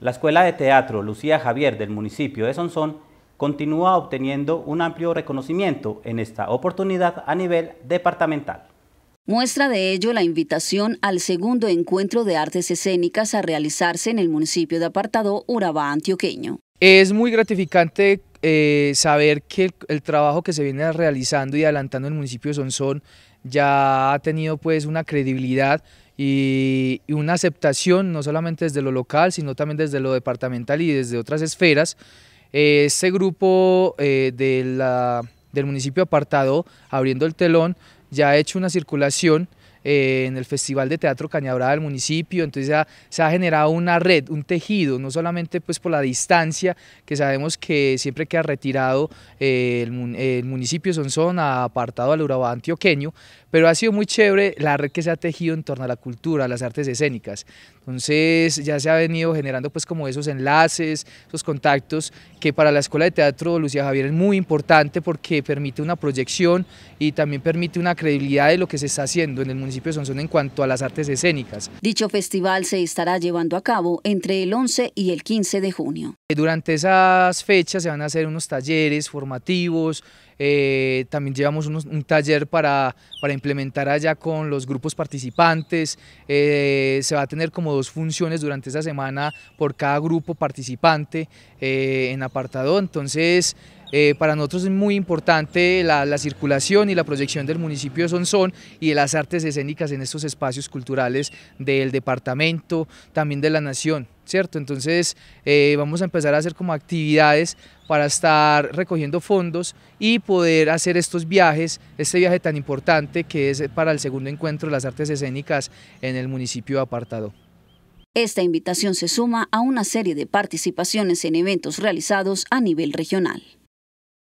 La Escuela de Teatro Lucía Javier del municipio de Sonsón continúa obteniendo un amplio reconocimiento en esta oportunidad a nivel departamental. Muestra de ello la invitación al segundo encuentro de artes escénicas a realizarse en el municipio de Apartado, Urabá, antioqueño. Es muy gratificante eh, saber que el, trabajo que se viene realizando y adelantando en el municipio de Sonsón ya ha tenido pues una credibilidad y, una aceptación no solamente desde lo local, sino también desde lo departamental y desde otras esferas. Este grupo eh, de del municipio apartado, abriendo el telón, ya ha hecho una circulación eh, en el Festival de Teatro Cañabrada del municipio, entonces se ha generado una red, un tejido, no solamente pues por la distancia, que sabemos que siempre que ha retirado eh, el, municipio de ha apartado al Urabá antioqueño, pero ha sido muy chévere la red que se ha tejido en torno a la cultura, a las artes escénicas. Entonces ya se ha venido generando pues como esos enlaces, esos contactos, que para la Escuela de Teatro Lucía Javier es muy importante porque permite una proyección y también permite una credibilidad de lo que se está haciendo en el municipio son en cuanto a las artes escénicas. Dicho festival se estará llevando a cabo entre el 11 y el 15 de junio. Eh, durante esas fechas se van a hacer unos talleres formativos, eh, también llevamos un taller para, implementar allá con los grupos participantes, eh, se va a tener como dos funciones durante esa semana por cada grupo participante en apartado, entonces eh, para nosotros es muy importante la, circulación y la proyección del municipio de Sonsón y de las artes escénicas en estos espacios culturales del departamento, también de la nación, ¿cierto? Entonces eh, vamos a empezar a hacer como actividades para estar recogiendo fondos y poder hacer estos viajes, este viaje tan importante que es para el segundo encuentro de las artes escénicas en el municipio de Apartado. Esta invitación se suma a una serie de participaciones en eventos realizados a nivel regional.